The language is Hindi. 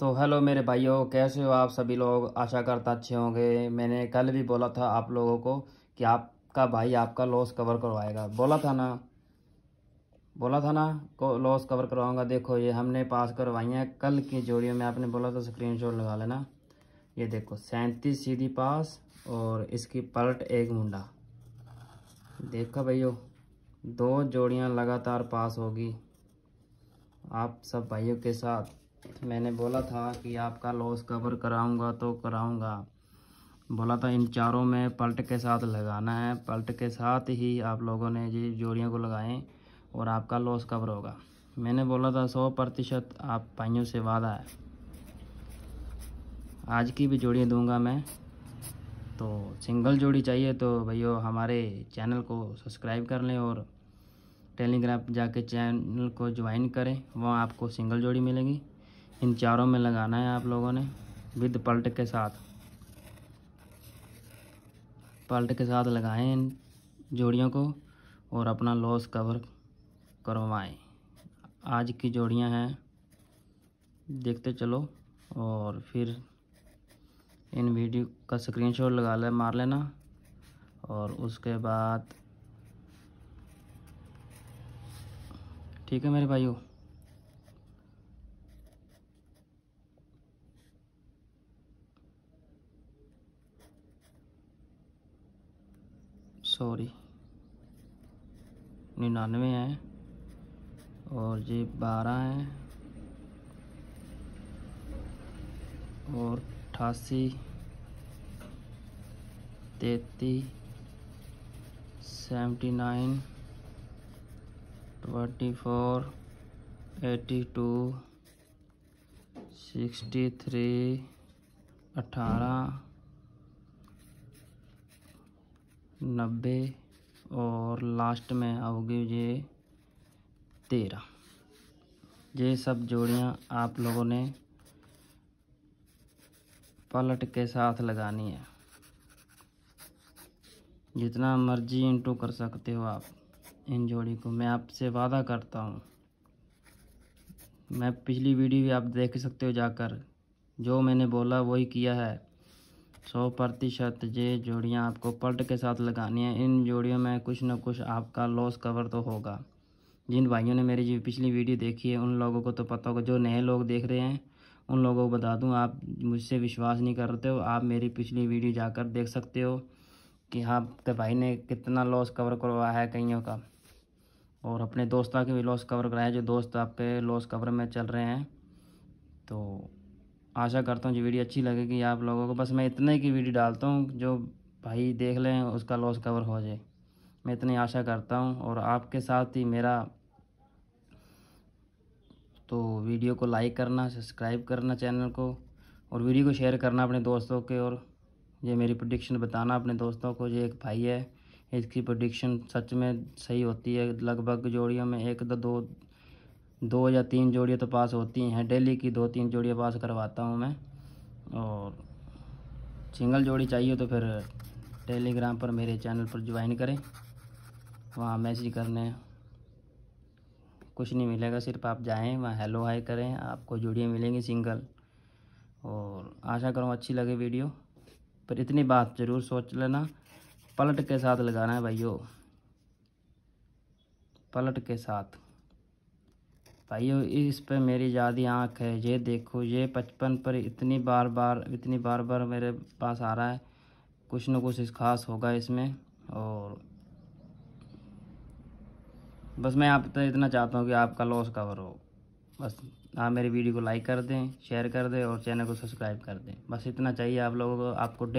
तो हेलो मेरे भाइयों कैसे हो आप सभी लोग आशा करता अच्छे होंगे मैंने कल भी बोला था आप लोगों को कि आपका भाई आपका लॉस कवर करवाएगा बोला था ना बोला था ना को लॉस कवर करवाऊंगा देखो ये हमने पास करवाई है कल की जोड़ियों में आपने बोला था स्क्रीन शॉट लगा लेना ये देखो सैंतीस सीधी पास और इसकी पलट एक मुंडा देखा भैया दो जोड़ियां लगातार पास होगी आप सब भाइयों के साथ मैंने बोला था कि आपका लॉस कवर कराऊंगा तो कराऊंगा बोला था इन चारों में पलट के साथ लगाना है पलट के साथ ही आप लोगों ने जी जोड़ियों को लगाएं और आपका लॉस कवर होगा मैंने बोला था सौ प्रतिशत आप पाइयों से वादा है आज की भी जोड़ियाँ दूंगा मैं तो सिंगल जोड़ी चाहिए तो भैया हमारे चैनल को सब्सक्राइब कर लें और टेलीग्राम जाके चैनल को ज्वाइन करें वहाँ आपको सिंगल जोड़ी मिलेगी इन चारों में लगाना है आप लोगों ने विद पल्ट के साथ पल्ट के साथ लगाएं इन जोड़ियों को और अपना लॉस कवर करवाएं आज की जोड़ियां हैं देखते चलो और फिर इन वीडियो का स्क्रीनशॉट लगा ले मार लेना और उसके बाद ठीक है मेरे भाइयों सॉरी निन्यानवे हैं और ये बारह हैं और अठासी तेती seventy nine twenty four eighty two sixty three अठारह नब्बे और लास्ट में आओगे ये तेरह ये सब जोड़ियाँ आप लोगों ने पलट के साथ लगानी है जितना मर्जी इंटू कर सकते हो आप इन जोड़ी को मैं आपसे वादा करता हूँ मैं पिछली वीडियो भी आप देख सकते हो जाकर जो मैंने बोला वही किया है सौ प्रतिशत ये जोड़ियाँ आपको पल्ट के साथ लगानी है इन जोड़ियों में कुछ ना कुछ आपका लॉस कवर तो होगा जिन भाइयों ने मेरी जो पिछली वीडियो देखी है उन लोगों को तो पता होगा जो नए लोग देख रहे हैं उन लोगों को बता दूं आप मुझसे विश्वास नहीं करते हो आप मेरी पिछली वीडियो जाकर देख सकते हो कि हाँ, आपके भाई ने कितना लॉस कवर करवाया है कईयों का और अपने दोस्तों के भी लॉस कवर कराया जो दोस्त आपके लॉस कवर में चल रहे हैं तो आशा करता हूँ जो वीडियो अच्छी लगेगी आप लोगों को बस मैं इतने की वीडियो डालता हूँ जो भाई देख लें उसका लॉस कवर हो जाए मैं इतनी आशा करता हूँ और आपके साथ ही मेरा तो वीडियो को लाइक करना सब्सक्राइब करना चैनल को और वीडियो को शेयर करना अपने दोस्तों के और ये मेरी प्रोडिक्शन बताना अपने दोस्तों को ये एक भाई है इसकी प्रोडिक्शन सच में सही होती है लगभग जोड़ियों में एक दो दो या तीन जोड़ियाँ तो पास होती हैं डेली की दो तीन जोड़ियाँ पास करवाता हूँ मैं और सिंगल जोड़ी चाहिए तो फिर टेलीग्राम पर मेरे चैनल पर ज्वाइन करें वहाँ मैसेज करने कुछ नहीं मिलेगा सिर्फ आप जाएं वहाँ हेलो हाई करें आपको जोड़ियाँ मिलेंगी सिंगल और आशा करूँ अच्छी लगे वीडियो पर इतनी बात ज़रूर सोच लेना पलट के साथ लगाना है भाइयों पलट के साथ भाइयों इस पर मेरी ज़्यादा आँख है ये देखो ये पचपन पर इतनी बार बार इतनी बार बार मेरे पास आ रहा है कुछ ना कुछ खास होगा इसमें और बस मैं आप तो इतना चाहता हूँ कि आपका लॉस कवर हो बस आप मेरी वीडियो को लाइक कर दें शेयर कर दें और चैनल को सब्सक्राइब कर दें बस इतना चाहिए आप लोगों को आपको